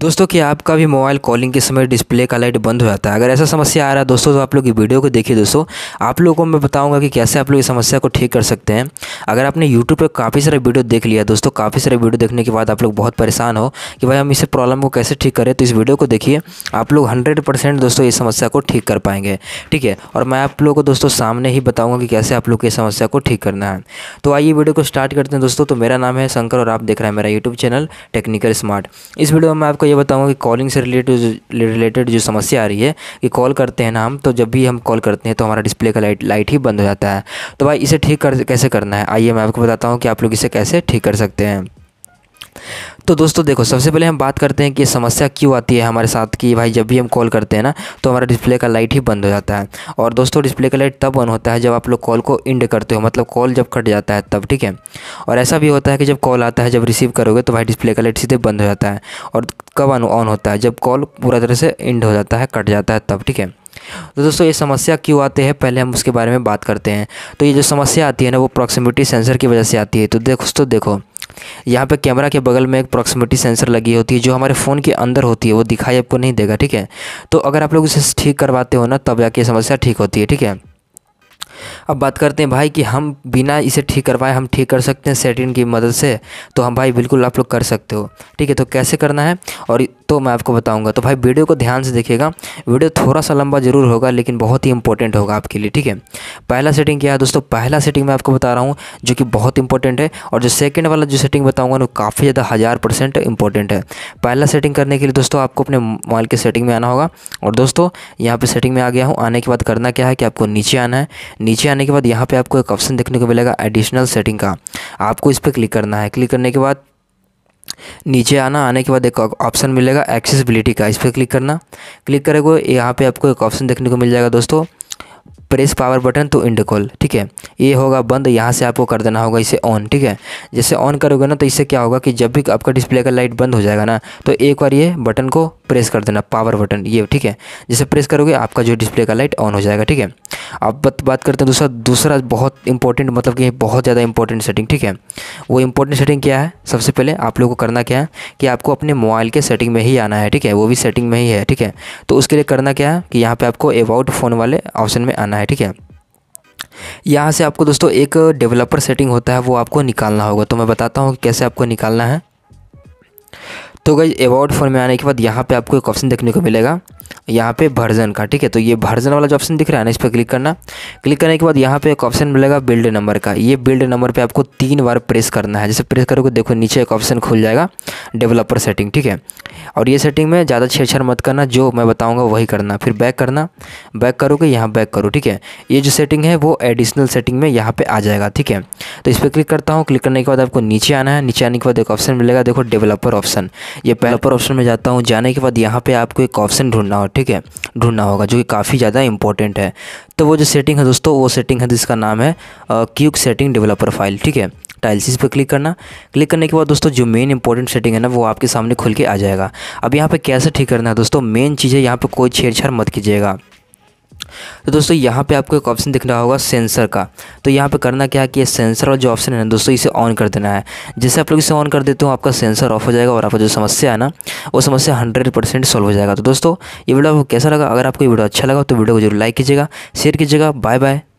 दोस्तों कि आपका भी मोबाइल कॉलिंग के समय डिस्प्ले का लाइट बंद हो जाता है अगर ऐसा समस्या आ रहा है दोस्तों तो आप लोग वीडियो को देखिए दोस्तों आप लोगों को मैं बताऊंगा कि कैसे आप लोग इस समस्या को ठीक कर सकते हैं अगर आपने यूट्यूब पर काफ़ी सारे वीडियो देख लिया दोस्तों काफ़ी सारे वीडियो देखने के बाद आप लोग बहुत परेशान हो कि भाई हम इसे प्रॉब्लम को कैसे ठीक करें तो इस वीडियो को देखिए आप लोग हंड्रेड दोस्तों इस समस्या को ठीक कर पाएंगे ठीक है और मैं आप लोगों को दोस्तों सामने ही बताऊँगा कि कैसे आप लोग की समस्या को ठीक करना है तो आइए वीडियो को स्टार्ट करते हैं दोस्तों तो मेरा नाम है शंकर और आप देख रहे हैं मेरा यूट्यूब चैनल टेक्निकल स्मार्ट इस वीडियो में आप आपको ये बताऊंगा कि कॉलिंग से रिलेटेड रिलेटेड जो समस्या आ रही है कि कॉल करते हैं ना हम तो जब भी हम कॉल करते हैं तो हमारा डिस्प्ले का लाइट लाइट ही बंद हो जाता है तो भाई इसे ठीक कर कैसे करना है आइए मैं आपको बताता हूँ कि आप लोग इसे कैसे ठीक कर सकते हैं तो दोस्तों देखो सबसे पहले हम बात करते हैं कि समस्या क्यों आती है हमारे साथ कि भाई जब भी हम कॉल करते हैं ना तो हमारा डिस्प्ले का लाइट ही बंद हो जाता है और दोस्तों डिस्प्ले का लाइट तब ऑन होता है जब आप लोग कॉल को इंड करते हो मतलब कॉल जब कट जाता है तब ठीक है और ऐसा भी होता है कि जब कॉल आता है जब रिसीव करोगे तो भाई डिस्प्ले का लाइट सीधे बंद हो जाता है और कब ऑन होता है जब कॉल पूरा तरह से इंड हो जाता है कट जाता है तब ठीक है तो दोस्तों ये समस्या क्यों आते हैं पहले हम उसके बारे में बात करते हैं तो ये जो समस्या आती है ना वो प्रॉक्सिमिटी सेंसर की वजह से आती है तो देखो दोस्तों देखो यहाँ पे कैमरा के बगल में एक प्रॉक्सिमिटी सेंसर लगी होती है जो हमारे फ़ोन के अंदर होती है वो दिखाई आपको नहीं देगा ठीक है तो अगर आप लोग इसे ठीक करवाते हो ना तब जाके समस्या ठीक होती है ठीक है अब बात करते हैं भाई कि हम बिना इसे ठीक करवाए हम ठीक कर सकते हैं सेटिंग की मदद से तो हम भाई बिल्कुल आप लोग कर सकते हो ठीक है तो कैसे करना है और तो मैं आपको बताऊंगा तो भाई वीडियो को ध्यान से देखिएगा वीडियो थोड़ा सा लंबा जरूर होगा लेकिन बहुत ही इंपॉर्टेंट होगा आपके लिए ठीक है पहला सेटिंग क्या है दोस्तों पहला सेटिंग मैं आपको बता रहा हूँ जो कि बहुत इंपॉर्टेंट है और जो सेकेंड वाला जो सेटिंग बताऊँगा ना काफ़ी ज़्यादा हज़ार परसेंट इंपॉर्टेंट है पहला सेटिंग करने के लिए दोस्तों आपको अपने मोबाइल के सेटिंग में आना होगा और दोस्तों यहाँ पर सेटिंग में आ गया हूँ आने के बाद करना क्या है कि आपको नीचे आना है नीचे आने के बाद यहाँ पर आपको एक ऑप्शन देखने को मिलेगा एडिशनल सेटिंग का आपको इस पर क्लिक करना है क्लिक करने के बाद नीचे आना आने के बाद एक ऑप्शन मिलेगा एक्सेसिबिलिटी का इस पर क्लिक करना क्लिक करेगा यहाँ पे आपको एक ऑप्शन देखने को मिल जाएगा दोस्तों press power button to end call ठीक है ये होगा बंद यहाँ से आपको कर देना होगा इसे ऑन ठीक है जैसे ऑन करोगे ना तो इससे क्या होगा कि जब भी आपका डिस्प्ले का लाइट बंद हो जाएगा ना तो एक बार ये बटन को प्रेस कर देना पावर बटन ये ठीक है जैसे प्रेस करोगे आपका जो डिस्प्ले का लाइट ऑन हो जाएगा ठीक है अब बात करते हैं दूसरा दूसरा बहुत इंपॉर्टेंट मतलब कि बहुत ज़्यादा इंपॉर्टेंट सेटिंग ठीक है वो इंपॉर्टेंट सेटिंग क्या है सबसे पहले आप लोगों को करना क्या है कि आपको अपने मोबाइल के सेटिंग में ही आना है ठीक है वो भी सेटिंग में ही है ठीक है तो उसके लिए करना क्या है कि यहाँ पर आपको अबाउट फ़ोन वाले ऑप्शन में आना है है ठीक है यहाँ से आपको दोस्तों एक डेवलपर सेटिंग होता है वो आपको निकालना होगा तो मैं बताता हूँ कैसे आपको निकालना है तो गई अवार्ड फॉर में आने के बाद यहाँ पे आपको एक ऑप्शन देखने को मिलेगा यहाँ पे वर्जन का ठीक है तो ये वर्जन वाला जो ऑप्शन दिख रहा है ना इस पर क्लिक करना क्लिक करने के बाद यहाँ पे एक ऑप्शन मिलेगा बिल्ड नंबर का ये बिल्ड नंबर पे आपको तीन बार प्रेस करना है जैसे प्रेस करोगे देखो नीचे एक ऑप्शन खुल जाएगा डेवलपर सेटिंग ठीक है और ये सेटिंग में ज़्यादा छेड़छाड़ मत करना जो मैं बताऊँगा वही करना फिर बैक करना बैक करोगे यहाँ बैक करो ठीक है ये जो सेटिंग है वो एडिशनल सेटिंग में यहाँ पर आ जाएगा ठीक है तो इस पर क्लिक करता हूँ क्लिक करने के बाद आपको नीचे आना है नीचे आने के बाद एक ऑप्शन मिलेगा देखो डेवलपर ऑप्शन ये डेवलपर ऑप्शन में जाता हूँ जाने के बाद यहाँ पर आपको एक ऑप्शन ढूंढना हो ठीक है ढूंढना होगा जो कि काफ़ी ज़्यादा इंपॉर्टेंट है तो वो जो सेटिंग है दोस्तों वो सेटिंग है जिसका नाम है क्यूक सेटिंग डेवलपर फाइल ठीक है टाइल्सिस पर क्लिक करना क्लिक करने के बाद दोस्तों जो मेन इंपॉर्टेंट सेटिंग है ना वो आपके सामने खुल के आ जाएगा अब यहाँ पर कैसे ठीक करना है दोस्तों मेन चीज़ है यहाँ पर कोई छेड़छाड़ मत कीजिएगा तो दोस्तों यहाँ पे आपको एक ऑप्शन दिख रहा होगा सेंसर का तो यहाँ पे करना क्या है कि ये सेंसर और जो ऑप्शन है दोस्तों इसे ऑन कर देना है जैसे आप लोग इसे ऑन कर देते हो आपका सेंसर ऑफ हो जाएगा और आपका जो समस्या है ना वो समस्या हंड्रेड परसेंट सॉल्व हो जाएगा तो दोस्तों ये वीडियो आपको कैसा लगा अगर आपको ये वीडियो अच्छा लगा तो वीडियो को जरूर लाइक कीजिएगा शेयर कीजिएगा बाय बाय